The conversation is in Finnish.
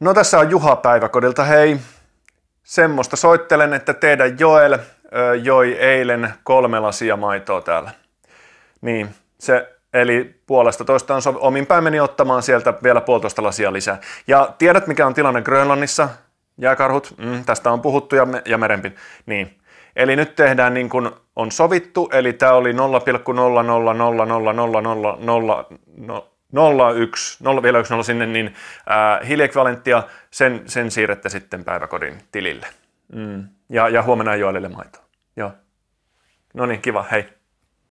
No tässä on Juha Päiväkodilta, hei. Semmoista soittelen, että teidän Joel ö, joi eilen kolme lasia maitoa täällä. Niin, se eli puolesta toista on so- omin päin meni ottamaan sieltä vielä puolitoista lasia lisää. Ja tiedät mikä on tilanne Grönlannissa? Jääkarhut, mm, tästä on puhuttu ja, me- ja merempi. Niin. Eli nyt tehdään niin kuin on sovittu, eli tämä oli 0,00000000000000000000000000000000000000000000000000000000000000000000000000000000000000000000000000000000000000000000000000000000000000000000000000000000000000000000000000000000000000000000000000000000000000000000000000000000000000000000000000000000000000000000000000000000000000000000000000000000000000000000000000000000000000000000000000000000000000000000000000000000000000000000000000000000000000000000000000000000000000000000000000000000000000000000000000000000000000000000000000000000000000000000000000000000000000000000000000000000000000000000000000000000000000000000000000000000000000000000000000000000000000000000000000000000000000000000000000000000000000000000000000000000000000000000000000000000000000000000000000000000000000000000000 01, 0, vielä 1, 0 sinne, niin äh, hiiliekvivalenttia, sen, sen siirrette sitten päiväkodin tilille. Mm. Ja, ja huomenna joelille maitoa. Joo. No niin, kiva, hei.